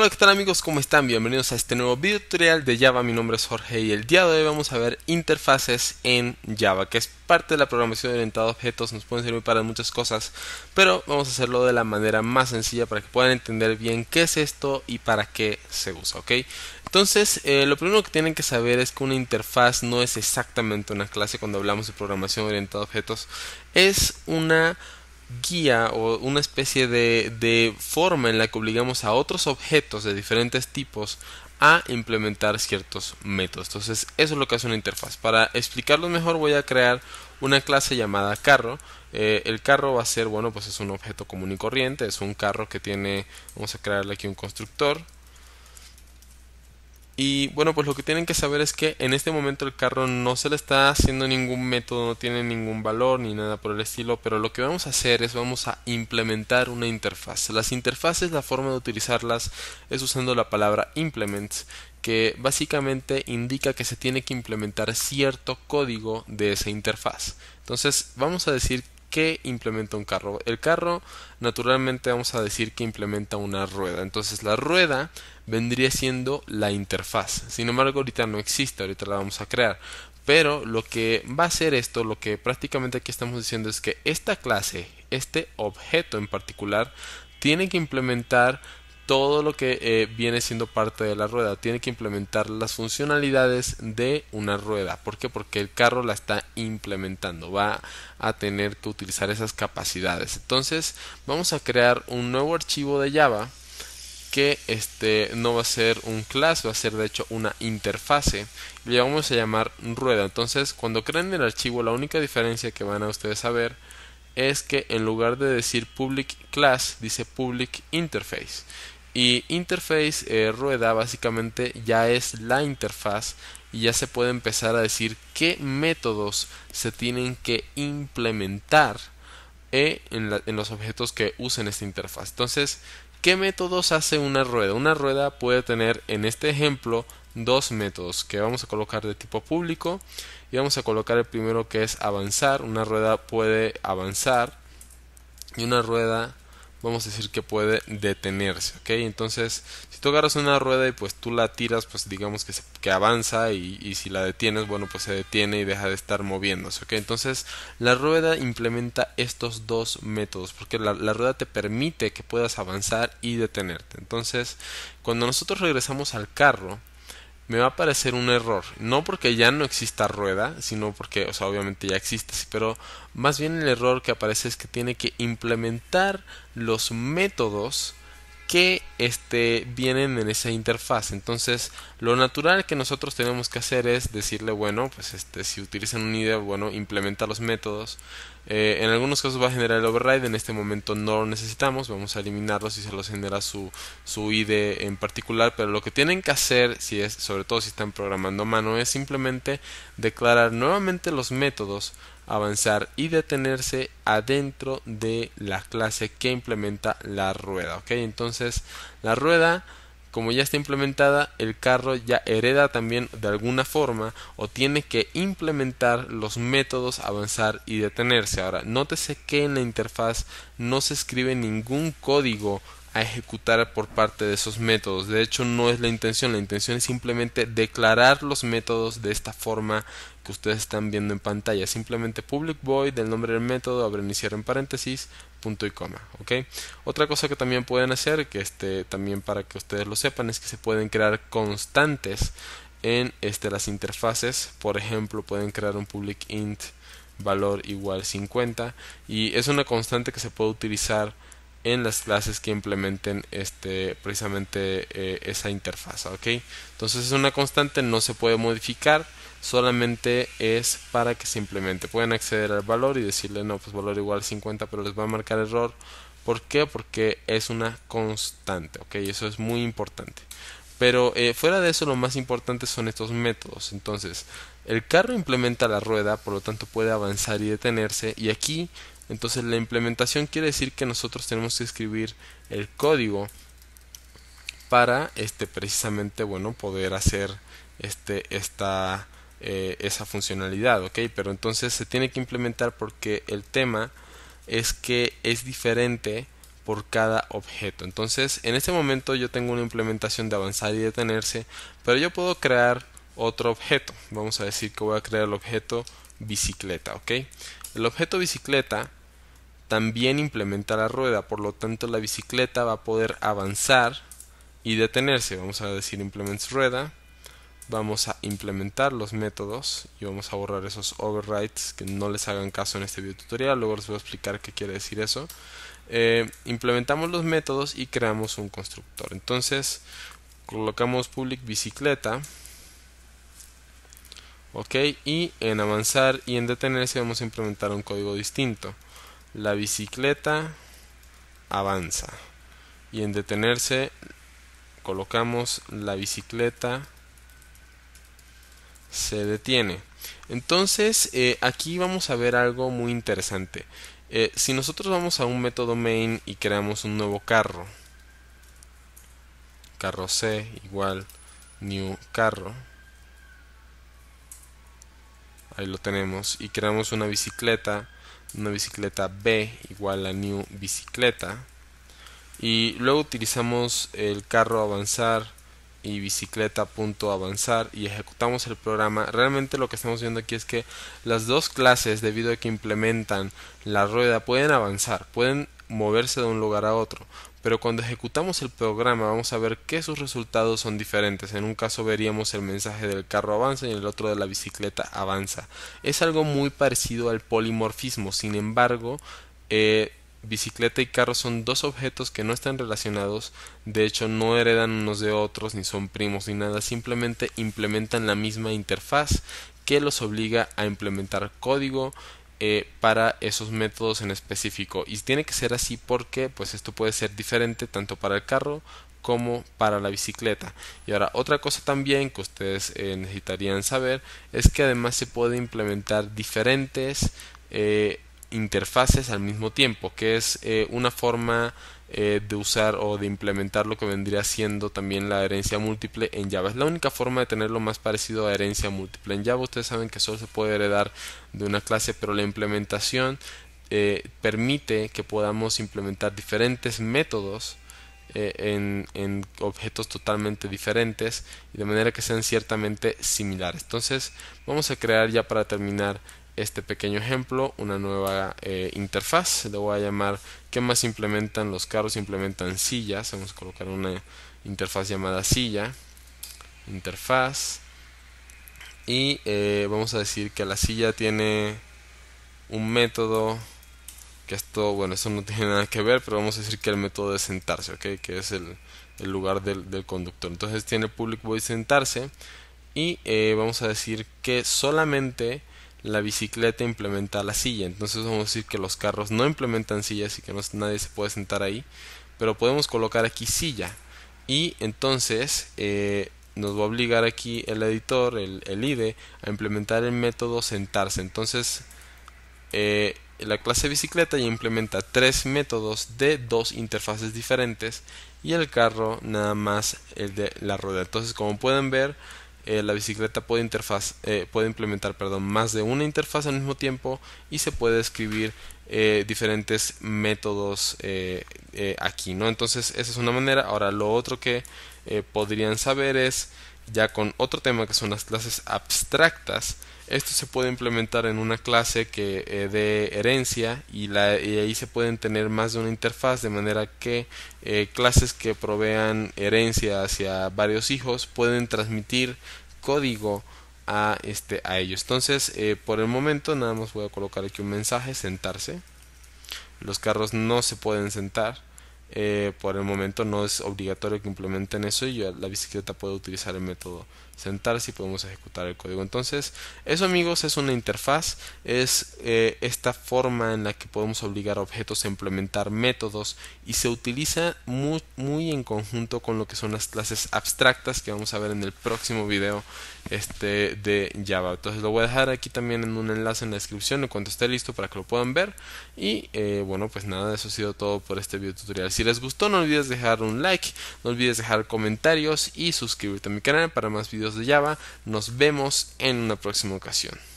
Hola, ¿qué tal amigos? ¿Cómo están? Bienvenidos a este nuevo video tutorial de Java. Mi nombre es Jorge y el día de hoy vamos a ver interfaces en Java, que es parte de la programación orientada a objetos, nos pueden servir para muchas cosas, pero vamos a hacerlo de la manera más sencilla para que puedan entender bien qué es esto y para qué se usa, ¿ok? Entonces, eh, lo primero que tienen que saber es que una interfaz no es exactamente una clase cuando hablamos de programación orientada a objetos, es una guía o una especie de, de forma en la que obligamos a otros objetos de diferentes tipos a implementar ciertos métodos. Entonces, eso es lo que hace una interfaz. Para explicarlo mejor, voy a crear una clase llamada carro. Eh, el carro va a ser, bueno, pues es un objeto común y corriente, es un carro que tiene, vamos a crearle aquí un constructor y bueno, pues lo que tienen que saber es que en este momento el carro no se le está haciendo ningún método, no tiene ningún valor ni nada por el estilo, pero lo que vamos a hacer es vamos a implementar una interfaz. Las interfaces, la forma de utilizarlas es usando la palabra implement, que básicamente indica que se tiene que implementar cierto código de esa interfaz. Entonces vamos a decir que implementa un carro? El carro, naturalmente vamos a decir que implementa una rueda. Entonces la rueda vendría siendo la interfaz. Sin embargo, ahorita no existe, ahorita la vamos a crear. Pero lo que va a ser esto, lo que prácticamente aquí estamos diciendo es que esta clase, este objeto en particular, tiene que implementar todo lo que eh, viene siendo parte de la rueda. Tiene que implementar las funcionalidades de una rueda. ¿Por qué? Porque el carro la está implementando. Va a tener que utilizar esas capacidades. Entonces vamos a crear un nuevo archivo de Java que este no va a ser un class, va a ser de hecho una interfase. Le vamos a llamar rueda. Entonces cuando creen el archivo la única diferencia que van a ustedes a ver es que en lugar de decir public class dice public interface y interface eh, rueda básicamente ya es la interfaz y ya se puede empezar a decir qué métodos se tienen que implementar eh, en, en los objetos que usen esta interfaz. Entonces, ¿qué métodos hace una rueda? Una rueda puede tener en este ejemplo dos métodos que vamos a colocar de tipo público y vamos a colocar el primero que es avanzar. Una rueda puede avanzar y una rueda vamos a decir que puede detenerse, ¿ok? Entonces, si tú agarras una rueda y pues tú la tiras, pues digamos que, que avanza y, si la detienes, bueno, pues se detiene y deja de estar moviéndose, ¿ok? Entonces, la rueda implementa estos dos métodos, porque la rueda te permite que puedas avanzar y detenerte. Entonces, cuando nosotros regresamos al carro, me va a aparecer un error. No porque ya no exista rueda, sino porque, o sea, obviamente ya existe, pero más bien el error que aparece es que tiene que implementar los métodos que este, vienen en esa interfaz. Entonces, lo natural que nosotros tenemos que hacer es decirle, bueno, pues este, si utilizan un IDE, bueno, implementa los métodos. Eh, en algunos casos va a generar el override, en este momento no lo necesitamos, vamos a eliminarlo si se los genera su, su IDE en particular, pero lo que tienen que hacer, si es, sobre todo si están programando a mano, es simplemente declarar nuevamente los métodos avanzar y detenerse adentro de la clase que implementa la rueda. ¿ok? Entonces la rueda como ya está implementada, el carro ya hereda también de alguna forma o tiene que implementar los métodos avanzar y detenerse. Ahora, nótese que en la interfaz no se escribe ningún código a ejecutar por parte de esos métodos. De hecho, no es la intención, la intención es simplemente declarar los métodos de esta forma ustedes están viendo en pantalla. Simplemente public void del nombre del método, Abre iniciar en paréntesis, punto y coma. ¿ok? Otra cosa que también pueden hacer, que este, también para que ustedes lo sepan, es que se pueden crear constantes en este, las interfaces. Por ejemplo, pueden crear un public int valor igual 50 y es una constante que se puede utilizar en las clases que implementen este precisamente eh, esa interfaz ok entonces es una constante no se puede modificar solamente es para que simplemente Puedan acceder al valor y decirle no pues valor igual 50 pero les va a marcar error ¿por qué? porque es una constante ok eso es muy importante pero eh, fuera de eso lo más importante son estos métodos entonces el carro implementa la rueda por lo tanto puede avanzar y detenerse y aquí entonces la implementación quiere decir que nosotros tenemos que escribir el código para este precisamente bueno poder hacer este esta eh, esa funcionalidad, ¿ok? Pero entonces se tiene que implementar porque el tema es que es diferente por cada objeto. Entonces, en este momento yo tengo una implementación de avanzar y detenerse, pero yo puedo crear otro objeto. Vamos a decir que voy a crear el objeto bicicleta, ¿ok? El objeto bicicleta también implementa la rueda, por lo tanto la bicicleta va a poder avanzar y detenerse. Vamos a decir implements rueda vamos a implementar los métodos y vamos a borrar esos overrides que no les hagan caso en este video tutorial luego les voy a explicar qué quiere decir eso eh, implementamos los métodos y creamos un constructor entonces colocamos public bicicleta ok y en avanzar y en detenerse vamos a implementar un código distinto la bicicleta avanza y en detenerse colocamos la bicicleta se detiene. Entonces, eh, aquí vamos a ver algo muy interesante. Eh, si nosotros vamos a un método main y creamos un nuevo carro, carro C igual new carro, ahí lo tenemos, y creamos una bicicleta, una bicicleta B igual a new bicicleta, y luego utilizamos el carro avanzar y bicicleta.avanzar y ejecutamos el programa, realmente lo que estamos viendo aquí es que las dos clases, debido a que implementan la rueda, pueden avanzar, pueden moverse de un lugar a otro. Pero cuando ejecutamos el programa vamos a ver que sus resultados son diferentes. En un caso veríamos el mensaje del carro avanza y en el otro de la bicicleta avanza. Es algo muy parecido al polimorfismo, sin embargo, eh, Bicicleta y carro son dos objetos que no están relacionados, de hecho no heredan unos de otros, ni son primos, ni nada, simplemente implementan la misma interfaz que los obliga a implementar código eh, para esos métodos en específico. Y tiene que ser así porque pues esto puede ser diferente tanto para el carro como para la bicicleta. Y ahora otra cosa también que ustedes eh, necesitarían saber es que además se puede implementar diferentes eh, interfaces al mismo tiempo, que es eh, una forma eh, de usar o de implementar lo que vendría siendo también la herencia múltiple en Java. Es la única forma de tenerlo más parecido a herencia múltiple. En Java ustedes saben que solo se puede heredar de una clase, pero la implementación eh, permite que podamos implementar diferentes métodos en, en, objetos totalmente diferentes y de manera que sean ciertamente similares. Entonces vamos a crear ya para terminar este pequeño ejemplo una nueva eh, interfaz. le voy a llamar ¿Qué más implementan los carros? Implementan sillas. Vamos a colocar una interfaz llamada silla. Interfaz. Y eh, vamos a decir que la silla tiene un método. Que esto, bueno, eso no tiene nada que ver, pero vamos a decir que el método es sentarse, ¿ok? Que es el, lugar del, conductor. Entonces tiene public void sentarse. Y eh, vamos a decir que solamente la bicicleta implementa la silla. Entonces vamos a decir que los carros no implementan sillas y que nadie se puede sentar ahí. Pero podemos colocar aquí silla. Y entonces eh, nos va a obligar aquí el editor, el, el IDE, a implementar el método sentarse. Entonces eh, la clase bicicleta ya implementa tres métodos de dos interfaces diferentes. Y el carro nada más el de la rueda. Entonces como pueden ver eh, la bicicleta eh, puede, implementar perdón, más de una interfaz al mismo tiempo y se puede escribir eh, diferentes métodos aquí, ¿no? Entonces esa es una manera. Ahora lo otro que podrían saber es, ya con otro tema que son las clases abstractas, esto se puede implementar en una clase que eh, dé herencia y, ahí se pueden tener más de una interfaz de manera que eh, clases que provean herencia hacia varios hijos pueden transmitir código a, este, a ellos. Entonces, eh, por el momento nada más voy a colocar aquí un mensaje, sentarse. Los carros no se pueden sentar eh, por el momento no es obligatorio que implementen eso y la bicicleta puede utilizar el método sentarse y podemos ejecutar el código. Entonces, eso amigos es una interfaz, es eh, esta forma en la que podemos obligar a objetos a implementar métodos y se utiliza muy, en conjunto con lo que son las clases abstractas que vamos a ver en el próximo video este, de Java. Entonces lo voy a dejar aquí también en un enlace en la descripción en cuanto esté listo para que lo puedan ver. Y eh, bueno, pues nada, eso ha sido todo por este video tutorial si les gustó, no olvides dejar un like, no olvides dejar comentarios y suscribirte a mi canal para más videos de Java. Nos vemos en una próxima ocasión.